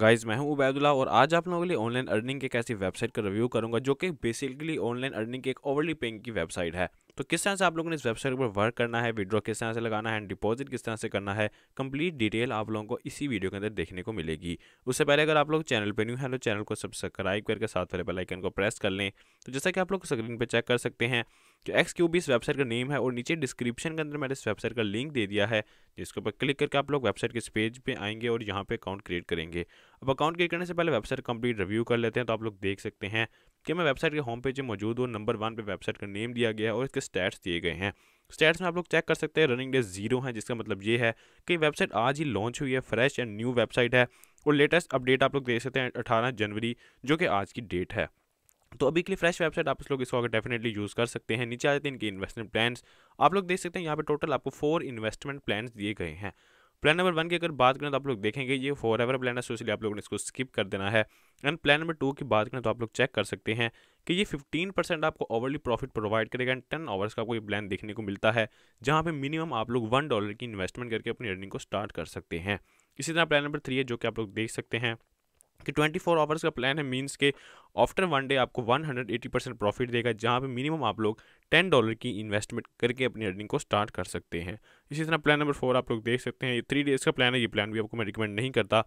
guys मैं हूं उबैदुल्ला और आज आप लोगों के लिए ऑनलाइन अर्निंग के एक ऐसी वेबसाइट का रिव्यू करूंगा जो कि बेसिकली ऑनलाइन अर्निंग की एक ओवरली पेइंग की वेबसाइट है तो किस तरह से आप लोगों ने इस वेबसाइट पर वर्क करना है विड्रॉ किस तरह से लगाना है एंड डिपॉजिट किस तरह से करना है कंप्लीट डिटेल आप लोगों को इसी वीडियो के अंदर देखने को मिलेगी उससे पहले अगर आप लोग चैनल पर न्यू है तो चैनल को सब्सक्राइब करके साथ वाले बेलाइकन को प्रेस कर लें तो जैसा कि आप लोग स्क्रीन पर चेक कर सकते हैं तो एक्स क्यूब इस वेबसाइट का नेम है और नीचे डिस्क्रिप्शन के अंदर मैंने इस वेबसाइट का लिंक दे दिया है जिसके ऊपर क्लिक करके आप लोग वेबसाइट के इस पेज पर आएंगे और यहाँ पे अकाउंट क्रिएट करेंगे अब अकाउंट क्रिएट करने से पहले वेबसाइट कंप्लीट रिव्यू कर लेते हैं तो आप लोग देख सकते हैं कि मैं वेबसाइट के होम पेज में मौजूद हूँ नंबर वन पर वेबसाइट का नेम दिया गया है और इसके स्टैट्स दिए गए हैं स्टेट्स में आप लोग चेक कर सकते हैं रनिंग डेज जीरो हैं जिसका मतलब ये है कि वेबसाइट आज ही लॉन्च हुई है फ्रेश एंड न्यू वेबसाइट है और लेटेस्ट अपडेट आप लोग देख सकते हैं अठारह जनवरी जो कि आज की डेट है तो अभी के लिए फ्रेश वेबसाइट आप लोग इसको डेफिनेटली यूज़ कर सकते हैं नीचे आ जाते हैं इनके इन्वेस्टमेंट प्लान आप लोग देख सकते हैं यहाँ पर टोटल आपको फोर इन्वेस्टमेंट प्लान दिए गए हैं प्लान नंबर वन की अगर बात करें तो आप लोग देखेंगे ये फोर एवर प्लान है सोशली आप लोगों ने इसको स्किप कर देना है एंड प्लान नंबर टू की बात करें तो आप लोग चेक कर सकते हैं कि ये 15 परसेंट आपको ओवरली प्रॉफिट प्रोवाइड करेगा एंड टेन आवर्स का आपको ये प्लान देखने को मिलता है जहाँ पे मिनिमम आप लोग वन डॉलर की इन्वेस्टमेंट करके अपनी अर्निंग को स्टार्ट कर सकते हैं इसी तरह प्लान नंबर थ्री है जो कि आप लोग देख सकते हैं कि 24 फोर आवर्स का प्लान है मीन्स के आफ्टर वन डे आपको 180 परसेंट प्रॉफिट देगा जहाँ पे मिनिमम आप लोग 10 डॉलर की इन्वेस्टमेंट करके अपनी अर्निंग को स्टार्ट कर सकते हैं इसी तरह प्लान नंबर फोर आप लोग देख सकते हैं ये थ्री डेज़ का प्लान है ये प्लान भी आपको मैं रिकमेंड नहीं करता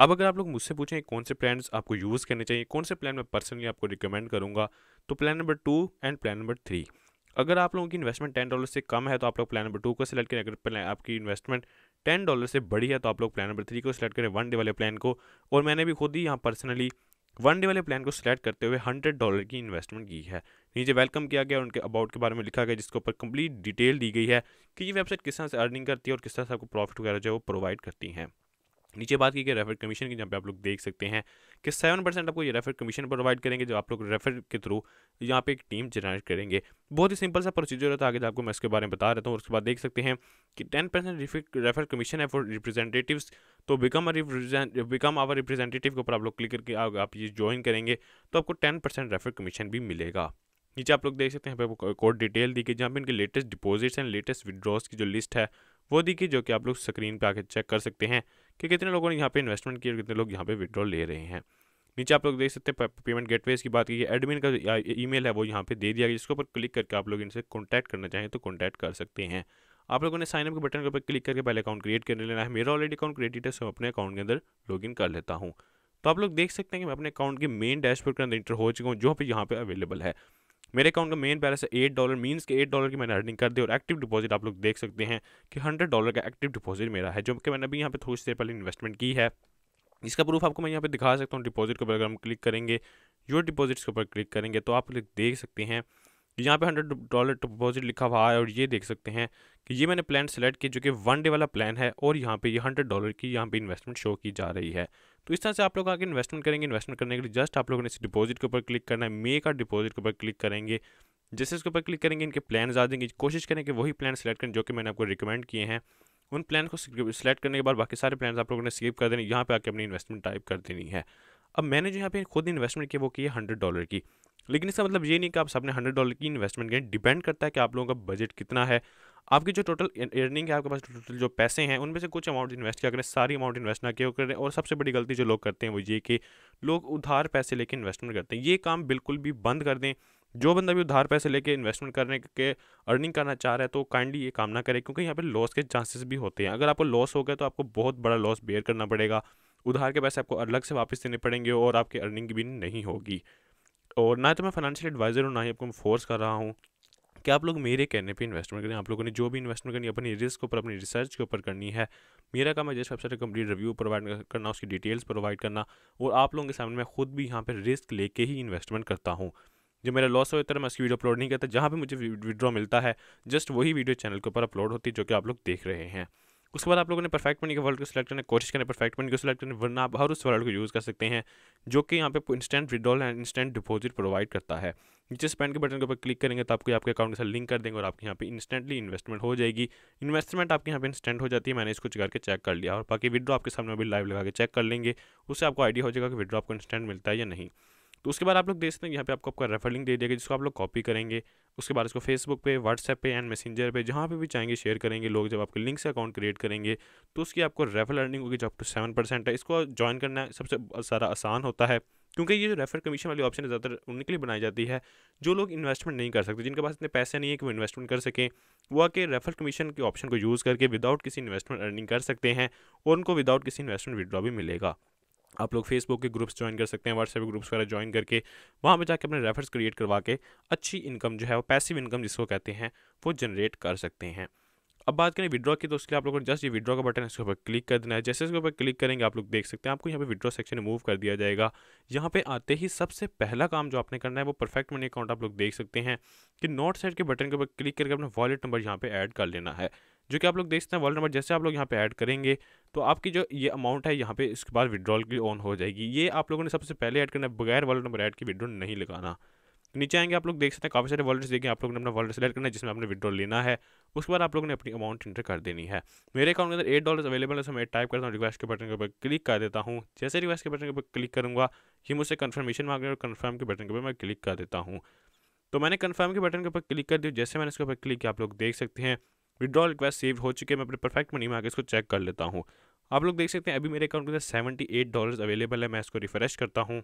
अब अगर आप लोग मुझसे पूछें कौन से प्लान आपको यूज़ करने चाहिए कौन से प्लान मैं पर्सनली आपको रिकमेंड करूँगा तो plan number two and plan number three अगर आप लोगों की इन्वेस्टमेंट टेन डॉलर से कम है तो आप लोग प्लान नंबर टू को सिलेक्ट करें अगर आपकी इन्वेस्टमेंट टेन डॉलर से बड़ी है तो आप लोग प्लान नंबर थ्री को सिलेक्ट करें वन डे वाले प्लान को और मैंने भी खुद ही यहाँ पर्सनली वन डे वाले प्लान को सिलेक्ट करते हुए हंड्रेड डॉलर की इन्वेस्टमेंट की है नीचे वेलकम किया गया उनके अबाउट के बारे में लिखा गया जिसके ऊपर कंप्लीट डिटेल दी गई है कि ये वेबसाइट किस तरह से अर्निंग करती है और किस तरह से आपको प्रॉफिट वगैरह जो है वो प्रोवाइड करती हैं नीचे बात की गई रेफर कमीशन की जहाँ पे आप लोग देख सकते हैं कि सेवन परसेंट आपको ये रेफर कमीशन प्रोवाइड करेंगे जो आप लोग रेफर के थ्रू यहाँ पे एक टीम जनरेट करेंगे बहुत ही सिंपल सा प्रोसीजर होता है आगे आपको मैं इसके बारे में बता रहता हूँ उसके बाद देख सकते हैं कि टेन परसेंट रेफर कमीशन है फॉर रिप्रेजेंटेटिव तो बिकम बिकम आवर रिप्रेजेंटेटिव के ऊपर आप लोग क्लिक करके आप ये ज्वाइन करेंगे तो आपको टेन परसेंट रेफर कमीशन भी मिलेगा नीचे आप लोग देख सकते हैं यहाँ कोड डिटेल दी गई जहाँ पे इनके latest deposits and latest withdraws की जो लिस्ट है वो दी गई जो कि आप लोग स्क्रीन पर आकर चेक कर सकते हैं कि कितने लोगों ने यहाँ पे इन्वेस्टमेंट किया और कितने लोग यहाँ पे विड्रॉ ले रहे हैं नीचे आप लोग देख सकते हैं पेमेंट गेटवेज की बात की एडमिन का ईमेल है वो यहाँ पे दे दिया गया जिसके ऊपर क्लिक करके आप लोग इनसे कॉन्टैक्ट करना चाहें तो कॉन्टैक्ट कर सकते हैं आप लोगों ने साइनअप के बटन के ऊपर क्लिक करके पहले अकाउंट क्रिएट कर लेना है मेरा ऑलरेडी अकाउंट क्रिएटेड है सो अपने अकाउंट के अंदर लॉगिन कर लेता हूँ तो आप लोग देख सकते हैं कि मैं अपने अकाउंट के मेन डैशबोर्ड के अंदर इंटर हो चुका हूँ जो भी यहाँ पे अवेलेबल है मेरे अकाउंट का मेन बैलेंस है एट डॉलर मीन्स के एट डॉलर की मैंने अर्निंग कर दी और एक्टिव डिपॉजिट आप लोग देख सकते हैं कि हंड्रेड डॉलर का एक्टिव डिपॉजिट मेरा है जो कि मैंने अभी यहाँ पे थोड़ी देर पहले इन्वेस्टमेंट की है इसका प्रूफ आपको मैं यहाँ पे दिखा सकता हूँ डिपॉजिट के ऊपर अगर हम क्लिक करेंगे योर डिपॉजिट्स के ऊपर क्लिक करेंगे तो आप लोग देख सकते हैं यहाँ पे हंड्रेड डॉलर डिपॉजिट लिखा हुआ है और ये देख सकते हैं कि ये मैंने प्लान सेलेक्ट किया जो कि वन डे वाला प्लान है और यहाँ पे ये हंड्रेड डॉलर की यहाँ पे इन्वेस्टमेंट शो की जा रही है तो इस तरह से आप लोग आगे इन्वेस्टमेंट करेंगे इन्वेस्टमेंट करने के लिए जस्ट आप लोगों ने इस डिपॉजिट के ऊपर क्लिक करना है मे का डिपॉजिट के ऊपर क्लिक करेंगे जैसे इसके ऊपर क्लिक करेंगे इनके प्लान आ देंगे कोशिश करें कि वही प्लान सेलेक्ट करें जो कि मैंने आपको रिकमेंड किए हैं उन प्लान को सिलेक्ट करने के बाद बाकी सारे प्लान आप लोगों ने सेव कर देने यहाँ पर आकर अपनी इन्वेस्टमेंट टाइप कर देनी है अब मैंने जो यहाँ पे खुद इन्वेस्टमेंट किया वो की है हंड्रेड डॉलर की लेकिन इसका मतलब ये नहीं कि आप सबने हंड्रेड डॉलर की इन्वेस्टमेंट करें डिपेंड करता है कि आप लोगों का बजट कितना है आपकी जो टोटल अर्निंग है आपके पास टोटल जो पैसे हैं उनमें से कुछ अमाउंट इन्वेस्ट किया करें सारी अमाउंट इन्वेस्ट ना क्यों करें और सबसे बड़ी गलती जो लोग करते हैं वो ये कि लोग उधार पैसे लेके इन्वेस्टमेंट करते हैं ये काम बिल्कुल भी बंद कर दें जो बंदा भी उधार पैसे लेके इन्वेस्टमेंट करने के अर्निंग करना चाह रहा है तो काइंडली ये काम ना करें क्योंकि यहाँ पे लॉस के चांसेस भी होते हैं अगर आपको लॉस हो गया तो आपको बहुत बड़ा लॉस बेयर करना पड़ेगा उधार के पैसे आपको अलग से वापस देने पड़ेंगे और आपकी अर्निंग भी नहीं होगी और ना तो मैं फाइनेंशियल एडवाइज़र हूँ ना ही आपको मैं फोर्स कर रहा हूँ कि आप लोग मेरे कहने पे इन्वेस्टमेंट करें आप लोगों ने जो भी इन्वेस्टमेंट करनी है अपनी रिस्क के ऊपर अपनी रिसर्च के ऊपर करनी है मेरा काम है जिस वेबसाइट का कंप्लीट रिव्यू प्रोवाइड करना उसकी डिटेल्स प्रोवाइड करना और आप लोगों के सामने मैं खुद भी यहाँ पर रिस्क लेके ही इन्वेस्टमेंट करता हूँ जो मेरा लॉस होता है मैं उसकी वीडियो अपलोड नहीं करता जहाँ भी मुझे विड्रॉ मिलता है जस्ट वही वीडियो चैनल के ऊपर अपलोड होती है जो कि आप लोग देख रहे हैं उसके बाद आप लोगों ने परफेक्ट मनी के वर्ल्ड को सिलेक्ट करने की कोशिश करें परफेक्ट मनी को सिलेक्ट करें वरना आप हर उस वर्ल्ड को यूज़ कर सकते हैं जो कि यहाँ पे instant withdrawal and instant deposit provide करता है नीचे स्पेंड के बटन के ऊपर क्लिक करेंगे तो आपको आपके अकाउंट के साथ लिंक कर देंगे और आपके यहाँ पे इंस्टेंटली इन्वेस्टमेंट हो जाएगी इन्वेस्टमेंट आपके यहाँ पे इंस्टेंट हो जाती है मैंने इसको करके चेक कर लिया और बाकी विड्रॉ आपके सामने अभी लाइव लगा के चेक कर लेंगे उससे आपको आइडिया हो जाएगा कि विड्रॉ आपको इंस्टेंट मिलता है या नहीं तो उसके बाद आप लोग देख सकते हैं यहाँ पे आपको आपका रेफर लिंक दे दिया गया जिसको आप लोग कॉपी करेंगे उसके बाद इसको फेसबुक पे व्हाट्सएप पे एंड मैसेंजर पे जहाँ पे भी चाहेंगे शेयर करेंगे लोग जब आपके लिंक से अकाउंट क्रिएट करेंगे तो उसकी आपको रेफर अर्निंग होगी जो आप टू सेवन परसेंट है इसको ज्वाइन करना सबसे सारा आसान होता है क्योंकि ये जो रेफर कमीशन वाली ऑप्शन है ज़्यादातर उनके लिए बनाई जाती है जो लोग इन्वेस्टमेंट नहीं कर सकते जिनके पास इतने पैसे नहीं है कि वो इन्वेस्टमेंट कर सकें वो आके रेफर कमीशन के ऑप्शन को यूज़ करके विदाउट किसी इन्वेस्टमेंट अर्निंग कर सकते हैं और उनको विदाउट किसी इन्वेस्टमेंट विड्रॉ भी मिलेगा आप लोग फेसबुक के ग्रुप्स ज्वाइन कर सकते हैं व्हाट्सएप ग्रुप्स वगैरह ज्वाइन करके वहाँ पर जाकर अपने रेफर्स क्रिएट करवा के अच्छी इनकम जो है वो पैसिव इनकम जिसको कहते हैं वो जनरेट कर सकते हैं अब बात करें विड्रॉ की तो उसके लिए आप लोगों को जस्ट ये विड्रॉ का बटन है इसके ऊपर क्लिक कर देना है जैसे इसके ऊपर क्लिक करेंगे आप लोग देख सकते हैं आपको यहाँ पे विड्रॉ सेक्शन में मूव कर दिया जाएगा यहाँ पे आते ही सबसे पहला काम जो आपने करना है वो परफेक्ट मनी अकाउंट आप लोग देख सकते हैं कि नोट साइड के बटन के ऊपर क्लिक करके अपना वॉलेट नंबर यहाँ पर ऐड कर लेना है जो कि आप लोग देख सकते हैं वॉलेट नंबर जैसे आप लोग यहाँ पे ऐड करेंगे तो आपकी जो ये अमाउंट है यहाँ पे इसके बाद विड्रॉल की ऑन हो जाएगी ये आप लोगों ने सबसे पहले ऐड करना है बगैर वॉलेट नंबर ऐड की विड्रॉल नहीं लगाना नीचे आएंगे आप लोग देख सकते हैं काफ़ी सारे वॉलेट्स देखिए आप लोगों ने अपना वॉलेट सेलेक्ट करना है जिसमें आपने विड्रॉल लेना है उसके बाद आप लोगों ने अपनी अमाउंट इंटर कर देनी है मेरे अकाउंट के अंदर एट डॉलर अवेलेबल है सो मैं टाइप करता हूँ रिक्वेस्ट के बटन के ऊपर क्लिक कर देता हूँ जैसे रिक्वेस्ट के बटन के ऊपर क्लिक करूँगा ये मुझसे कन्फर्मेशन मांग रहे और कन्फर्म के बटन के ऊपर मैं क्लिक कर देता हूँ तो मैंने कन्फर्म के बटन के ऊपर क्लिक कर दिया जैसे मैंने इसके ऊपर क्लिक किया आप लोग देख सकते हैं विड्रॉल रिक्वेस्ट सेव हो चुके हैं मैं अपने परफेक्ट मनी में आगे इसको चेक कर लेता हूँ आप लोग देख सकते हैं अभी मेरे अकाउंट के अंदर सेवेंटी एट डॉलर अवेलेबल है मैं इसको रिफ्रेश करता हूँ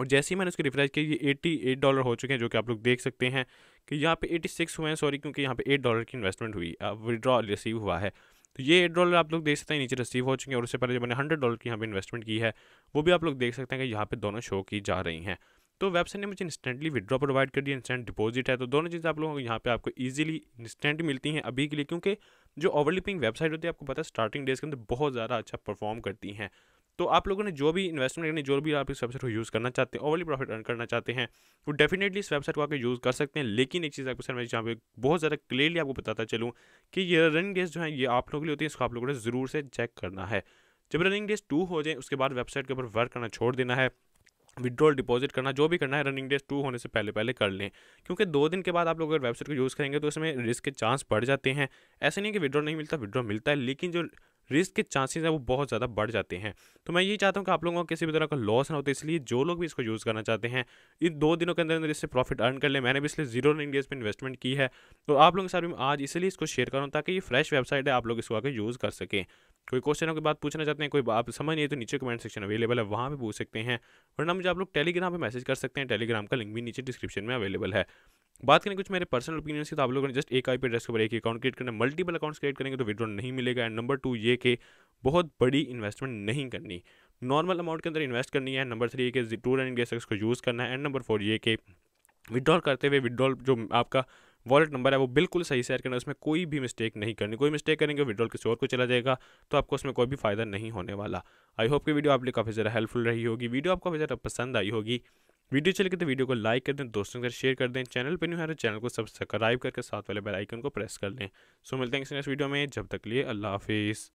और जैसे ही मैंने उसको रिफ्रेश किया ये एट्टी एट डॉलर हो चुके हैं जो कि आप लोग देख सकते हैं कि यहाँ पे एटी सिक्स हुए हैं सॉरी क्योंकि यहाँ पे एट डॉलर की इन्वेस्टमेंट हुई विड्रॉल रिसीव हुआ है तो ये एट डॉलर आप लोग देख सकते हैं नीचे रिसीव हो चुके हैं और उससे पहले जो मैंने हंड्रेड डॉलर की यहाँ पर इन्वेस्टमेंट की है वो भी आप लोग देख सकते हैं कि यहाँ पर दोनों शो की जा रही हैं तो वेबसाइट ने मुझे इंस्टेंटली विड्रॉ प्रोवाइड कर दिया इंस्टेंट डिपॉजिट है तो दोनों चीज़ें आप लोगों को यहाँ पे आपको इजीली इंस्टेंट मिलती हैं अभी के लिए क्योंकि जो ओवरलिपिंग वेबसाइट होती है आपको पता है स्टार्टिंग डेज के अंदर बहुत ज़्यादा अच्छा परफॉर्म करती हैं तो आप लोगों ने जो भी इन्वेस्टमेंट करनी जो भी आप इस वेबसाइट को यूज़ करना चाहते हैं ओवरली प्रॉफिट अर्न करना चाहते हैं वो डेफिनेटली इस वेबसाइट को आकर यूज़ कर सकते हैं लेकिन एक चीज़ आपको सर मैं जहाँ पे बहुत ज़्यादा क्लियरली आपको बताता चलूँ कि ये रनिंग डेज जो है ये आप लोगों के लिए होती है इसको आप लोगों ने ज़रूर से चेक करना है जब रनिंग डेज टू हो जाए उसके बाद वेबसाइट के ऊपर वर्क करना छोड़ देना है विड्रॉल डिपॉजिट करना जो भी करना है रनिंग डेज टू होने से पहले पहले कर लें क्योंकि दो दिन के बाद आप लोग अगर वेबसाइट को यूज़ करेंगे तो इसमें रिस्क के चांस बढ़ जाते हैं ऐसे नहीं कि विड्रॉ नहीं मिलता विड्रॉ मिलता है लेकिन जो रिस्क के चांसेस हैं वो बहुत ज़्यादा बढ़ जाते हैं तो मैं यही चाहता हूँ कि आप लोगों को किसी भी तरह का लॉस ना होता तो इसलिए जो लोग भी इसको यूज़ करना चाहते हैं इन दो दिनों के अंदर अंदर इससे प्रॉफिट अर्न कर ले मैंने भी इसलिए जीरो नाइन डेज पर इन्वेस्टमेंट की है तो आप लोगों के साथ आज इसलिए इसको शेयर करूँ ताकि ये फ्रेश वेबसाइट है आप लोग इसको आगे यूज़ कर सकें कोई क्वेश्चनों के बाद पूछना चाहते हैं कोई आप समझ नहीं है तो नीचे कमेंट सेक्शन अवेलेबल है वहाँ भी पूछ सकते हैं वरना मुझे आप लोग टेलीग्राम पर मैसेज कर सकते हैं टेलीग्राम का लिंक भी नीचे डिस्क्रिप्शन में अवेलेबल है बात करें कुछ मेरे पर्सनल ओपिनियंस की तो आप लोगों ने जस्ट एक आई पी एड्रेस के ऊपर एक अकाउंट क्रिएट करना मल्टीपल अकाउंट्स क्रिएट करेंगे तो विड्रॉ नहीं मिलेगा एंड नंबर टू ये कि बहुत बड़ी इन्वेस्टमेंट नहीं करनी नॉर्मल अमाउंट के अंदर इन्वेस्ट करनी है नंबर थ्री के टूर एंड गेस को यूज़ करना है एंड नंबर फोर ये कि विड्रॉल करते हुए विड्रॉल जो आपका वॉलेट नंबर है वो बिल्कुल सही शेयर करना उसमें कोई भी मिस्टेक नहीं करनी कोई मिस्टेक करेंगे विड्रॉल किसी और को चला जाएगा तो आपको उसमें कोई भी फायदा नहीं होने वाला आई होप कि वीडियो आपके लिए काफ़ी ज़्यादा हेल्पफुल रही होगी वीडियो आपको काफ़ी ज़्यादा पसंद आई होगी वीडियो चले गए तो वीडियो को लाइक कर दें दोस्तों के साथ शेयर कर दें चैनल पर नहीं है तो चैनल को सब्सक्राइब करके साथ वाले बेल आइकन को प्रेस कर लें सो मिलते हैं इस नेक्स्ट वीडियो में जब तक लिए अल्लाह हाफिज़